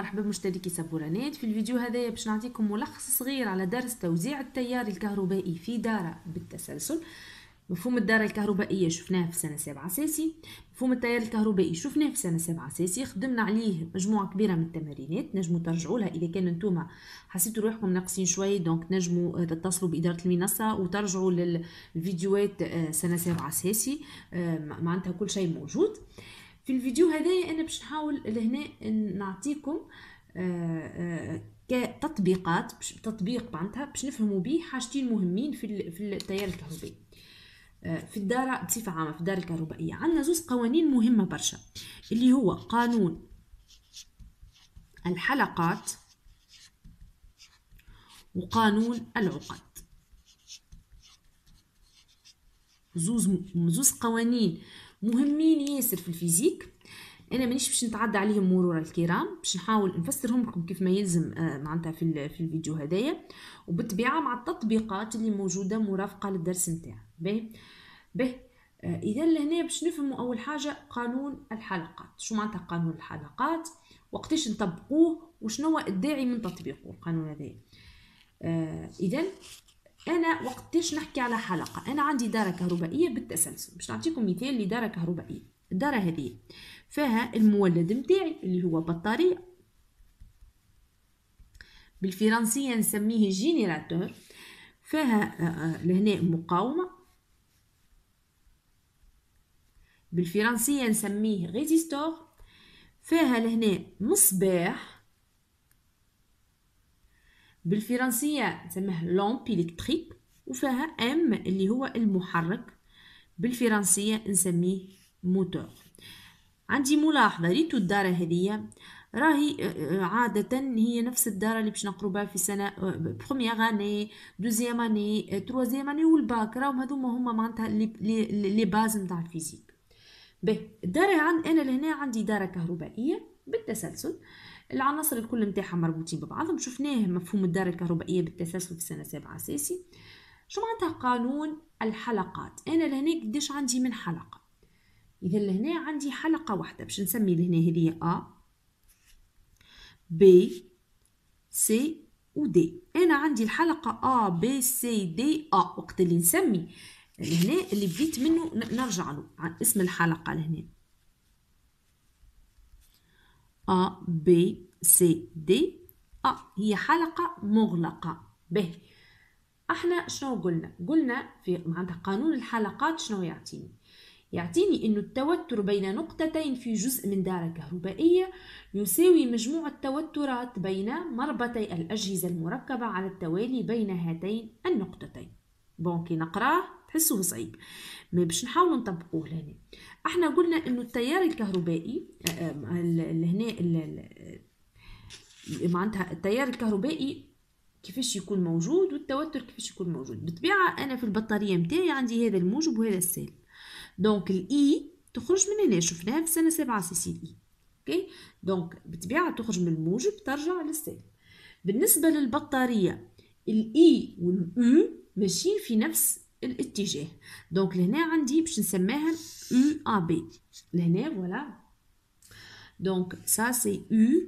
مرحبا بمشتركي سابورانيت في الفيديو هذايا باش نعطيكم ملخص صغير على درس توزيع التيار الكهربائي في دارة بالتسلسل مفهوم الدارة الكهربائية شفناه في سنة سابعة ساسي مفهوم التيار الكهربائي شفناه في سنة سابعة ساسي خدمنا عليه مجموعة كبيرة من التمارينات نجموا ترجعوا لها إذا كان نتوما حسيتوا روحكم ناقصين شوي دونك نجموا تتصلوا بإدارة المنصة وترجعوا للفيديوهات آه، سنة سابعة ساسي آه، معناتها كل شيء موجود في الفيديو هذايا انا باش نحاول لهنا نعطيكم آه، آه، كتطبيقات باش تطبيق معناتها باش نفهموا به حاجتين مهمين في في التيار الكهربائي آه، في الدار بصفة عامة في الدار الكهربائية عندنا زوز قوانين مهمة برشا اللي هو قانون الحلقات وقانون العقد زوز زوز قوانين مهمين ياسر في الفيزيك انا مانيش باش نتعدى عليهم مرور الكرام باش نحاول نفسرهم لكم كيف ما يلزم آه، معناتها في في الفيديو هذايا وبالطبيعه مع التطبيقات اللي موجوده مرافقه للدرس نتاعي باهي باهي آه، اذا لهنا باش نفهموا اول حاجه قانون الحلقات شو معناتها قانون الحلقات وقتاش نطبقوه وشنو الداعي من تطبيقه القانون هذا آه، اذا انا وقتاش نحكي على حلقه انا عندي داره كهربائيه بالتسلسل باش نعطيكم مثال لداره كهربائيه الداره هذه فيها المولد متاعي اللي هو بطاريه بالفرنسيه نسميه جينيراتور فيها آه، آه، لهنا مقاومه بالفرنسيه نسميه ريزيستور فيها لهنا مصباح بالفرنسية نسميه لامب إلكتريك وفيها ام اللي هو المحرك بالفرنسية نسميه موتور عندي ملاحظة ريتو الدارة هذية راهي آه، آه، عادة هي نفس الدارة اللي باش نقرو بها في سنة بخومييغ اني دوزيام اني تروازيام اني والباك راهم هذوما هما معنتها لي باز نتاع الفيزيك به الدارة عن انا لهنا عندي دارة كهربائية بالتسلسل العناصر الكل نتاعها مربوطين ببعضهم شفناه مفهوم الدار الكهربائية بالتسلسل في السنة السابعة أساسي شو معناتها قانون الحلقات أنا لهنا قداش عندي من حلقة إذا لهنا عندي حلقة واحدة باش نسمي لهنا هذه أ ب سي ودي أنا عندي الحلقة أ ب سي دي أ وقت اللي نسمي لهنا اللي بديت منه نرجع له عن اسم الحلقة لهنا A B C D A هي حلقة مغلقة به احنا شنو قلنا قلنا في معناتها قانون الحلقات شنو يعطيني يعطيني أن التوتر بين نقطتين في جزء من دارة كهربائية يساوي مجموع التوترات بين مربطي الأجهزة المركبة على التوالي بين هاتين النقطتين بون كي نقراه تحسوه صعيب ما باش نحاولوا نطبقوه لهنا احنا قلنا انه التيار الكهربائي آه، آه، اللي هنا آه، معناتها التيار الكهربائي كيفاش يكون موجود والتوتر كيفاش يكون موجود بطبيعه انا في البطاريه نتاعي عندي هذا الموجب وهذا السالب دونك الاي e تخرج من هنا شفناها في سنه 7 سي سي اي اوكي دونك بالطبيعه تخرج من الموجب ترجع للسالب بالنسبه للبطاريه الاي e والاو e ماشيين في نفس الاتجاه دونك لهنا عندي باش نسميها U e A B لهنا فوالا دونك سا سي U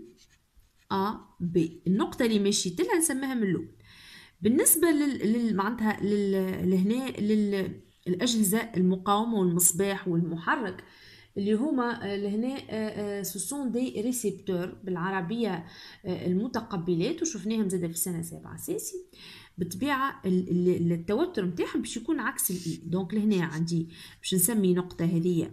A B النقطة اللي مشيت لها نسميها من الأول بالنسبة لل معناتها لهنا للأجهزة المقاومة والمصباح والمحرك اللي هما لهنا سوسون دي ريسيبتور بالعربيه آه، المتقبلات وشفناهم زاده في السنه سابعة ساسي بالطبيعه التوتر نتاعهم باش يكون عكس الاي دونك لهنا عندي باش نسمي النقطه هذه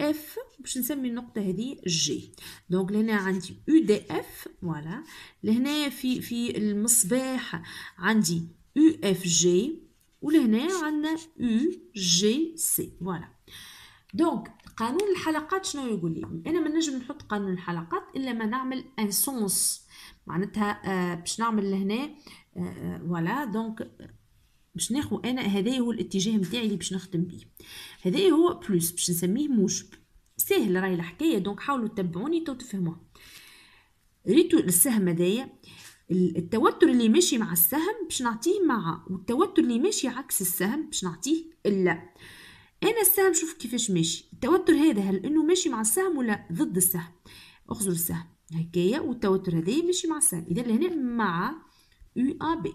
اف باش نسمي النقطة هذه جي دونك لهنا عندي او دي اف فوالا لهنا في في المصباح عندي او اف جي ولهنا عندنا او جي سي فوالا دونك قانون الحلقات شنو يقول لي انا ما نجم نحط قانون الحلقات الا ما نعمل ان سونس معناتها آه، باش نعمل لهنا فوالا آه، آه، دونك باش ناخو انا هذا هو الاتجاه نتاعي اللي باش نخدم بيه هذا هو بلوس باش نسميه موجب سهل راهي الحكايه دونك حاولوا تتبعوني تو تفهموها ريتو السهم هذايا التوتر اللي ماشي مع السهم باش نعطيه مع والتوتر اللي ماشي عكس السهم باش نعطيه لا انا السهم شوف كيفاش ماشي التوتر هذا هل انه ماشي مع السهم ولا ضد السهم اخزر السهم هكايا والتوتر هذا ماشي مع السهم اذا لهنا مع يو ا بي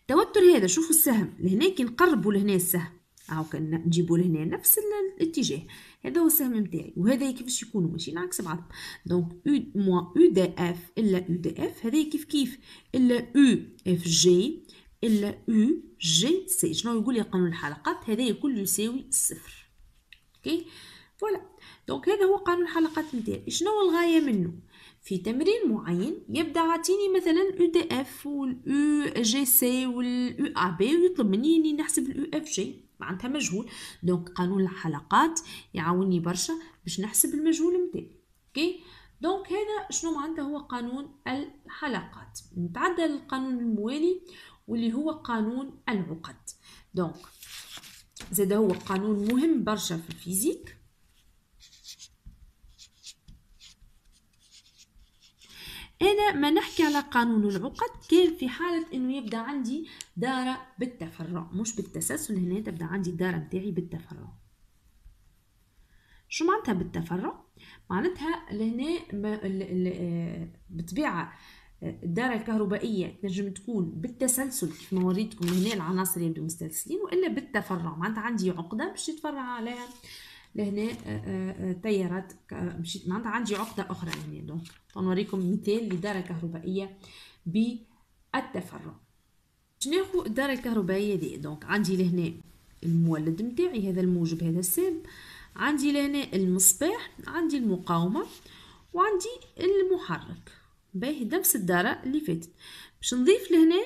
التوتر هذا شوفوا السهم لهنا كي نقربوا لهنا السهم هاو كان نجيبوا لهنا نفس الاتجاه هذا هو السهم نتاعي وهذا كيفاش يكونوا ماشيين عكس بعض دونك او موان او دي اف الا او دي اف هذا كيف كيف الا او اف جي إلا U جي سي شنو يقول لي قانون الحلقات هذا كله يساوي الصفر اوكي فوالا دونك هذا هو قانون الحلقات نتاعي شنو الغايه منه في تمرين معين يبدا عطيني مثلا او دي اف والاو جي سي والاو ا بي ويطلب مني اني نحسب الاو اف جي معناتها مجهول دونك قانون الحلقات يعاوني برشا باش نحسب المجهول نتاعي اوكي دونك هذا شنو معناتها هو قانون الحلقات نتعدى للقانون الموالي واللي هو قانون العقد دونك زاد هو قانون مهم برشا في الفيزيك انا ما نحكي على قانون العقد كان في حاله انه يبدا عندي داره بالتفرع مش بالتسلسل هنا تبدا عندي الداره بتاعي بالتفرع شو معناتها بالتفرع معناتها لهنا آه، بطبيعه الدارة الكهربائية تنجم تكون بالتسلسل كيف ما وريتكم هنا العناصر يبدو مستسلسلين وإلا بالتفرع معناتها عندي عقدة باش تتفرع عليها لهنا تيارات آه، آه، آه، مشيت معناتها عندي عقدة أخرى هنا دونك نوريكم مثال لدارة كهربائية بالتفرع شناخو الدارة الكهربائية دي دونك عندي لهنا المولد متاعي هذا الموجب هذا السالب عندي لهنا المصباح عندي المقاومة وعندي المحرك باهي نفس الدارة اللي فاتت باش نضيف لهنا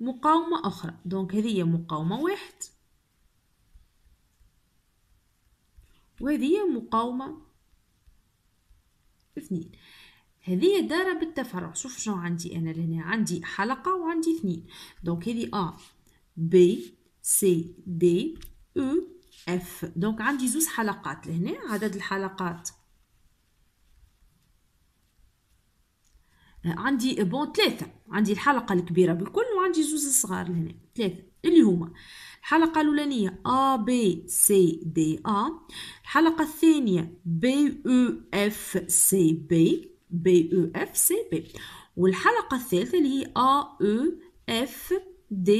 مقاومة أخرى دونك هذه مقاومة واحد وهذه مقاومة اثنين هذه دارة بالتفرع شوف شنو عندي أنا لهنا عندي حلقة وعندي اثنين دونك هذه أ بي سي دي او اف دونك عندي زوز حلقات لهنا عدد الحلقات عندي بون ثلاثة عندي الحلقة الكبيرة بالكل وعندي زوز صغار لهنا ثلاثة اللي هما الحلقة الأولانية A B C D A الحلقة الثانية B E F C B B E F C B والحلقة الثالثة اللي هي A E F D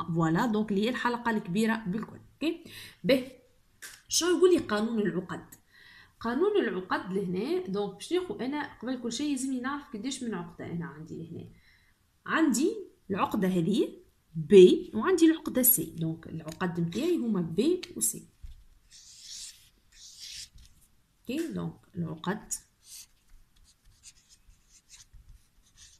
A فوالا دونك اللي هي الحلقة الكبيرة بالكل اوكي به شنو يقول لي قانون العقد قانون العقد لهنا دونك باش ناخذ انا قبل كل شيء لازمني نعرف قداش من عقده انا عندي لهنا عندي العقده هذه بي وعندي العقده سي دونك العقد نتاعي هما بي وسي اوكي دونك العقد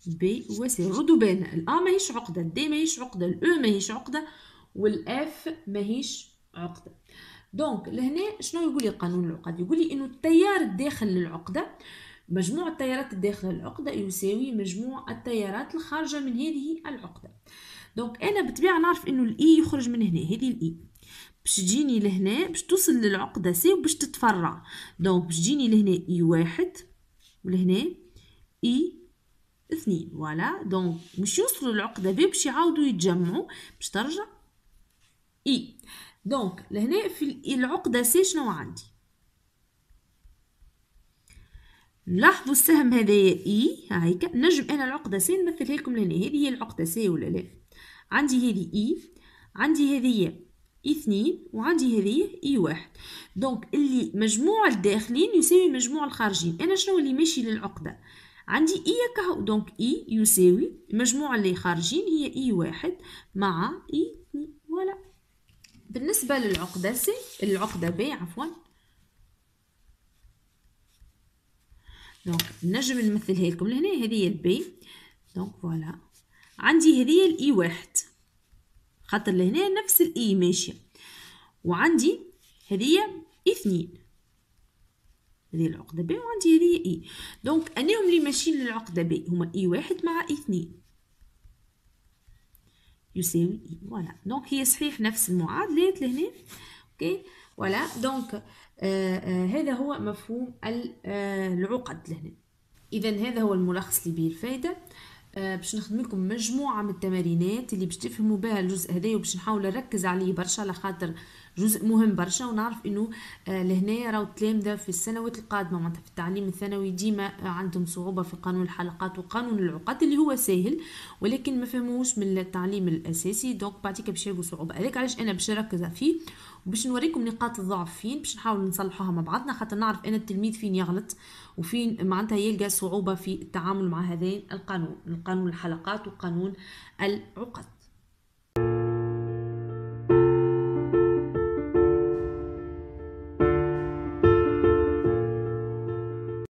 بي وسي ردوا بالنا الا ماهيش عقده دي ماهيش عقده الاو e ماهيش عقده والاف ماهيش عقده دونك لهنا شنو يقولي القانون العقد يقولي انه التيار الداخل للعقده مجموع التيارات الداخل للعقده يساوي مجموع التيارات الخارجه من هذه العقده دونك انا بطبيعه نعرف انه الاي e يخرج من هنا هذه الاي e. باش تجيني لهنا باش توصل للعقده سي وباش تتفرع دونك باش تجيني لهنا اي e واحد ولهنا اي اثنين فوالا دونك مش يوصلوا للعقده بي باش يعاودوا يتجمعوا باش ترجع اي دونك لهنا في العقده سي شنو عندي لاحظوا السهم هذا اي هيك نجم انا العقده سي نمثلها لكم لهنا هذه هي العقده سي ولا لا عندي هذه اي عندي هذه اثنين وعندي هذه اي واحد دونك اللي مجموع الداخلين يساوي مجموع الخارجين انا شنو اللي ماشي للعقده عندي اي كهو دونك اي يساوي مجموع اللي خارجين هي اي واحد مع اي اثنين بالنسبة للعقدة سي العقدة بي عفوا دونك نجم نمثلها لكم لهنا هذه هي البي دونك فوالا عندي هذه الاي واحد خاطر لهنا نفس الاي ماشية وعندي هذه اثنين هذه العقدة بي وعندي هذه اي دونك انهم اللي ماشيين للعقدة بي هما اي واحد مع اثنين يساوي إي فوالا دونك هي صحيح نفس المعادلات لهنا أوكي فوالا دونك هذا هو مفهوم آه، العقد لهنا إذا هذا هو الملخص اللي بيه الفايدة آه، باش نخدم لكم مجموعة من التمارينات اللي باش تفهموا بها الجزء هذا وباش نحاول نركز عليه برشا على خاطر جزء مهم برشا ونعرف انه آه، لهنا راهو التلامذه في السنوات القادمه معناتها في التعليم الثانوي ديما آه، عندهم صعوبه في قانون الحلقات وقانون العقد اللي هو ساهل ولكن ما فهموش من التعليم الاساسي دونك بعطيك باش يلقوا صعوبه هذاك علاش انا باش نركز فيه وباش نوريكم نقاط الضعف فين باش نحاول نصلحوها مع بعضنا خاطر نعرف انا التلميذ فين يغلط وفين معناتها يلقى صعوبه في التعامل مع هذين القانون القانون الحلقات وقانون العقد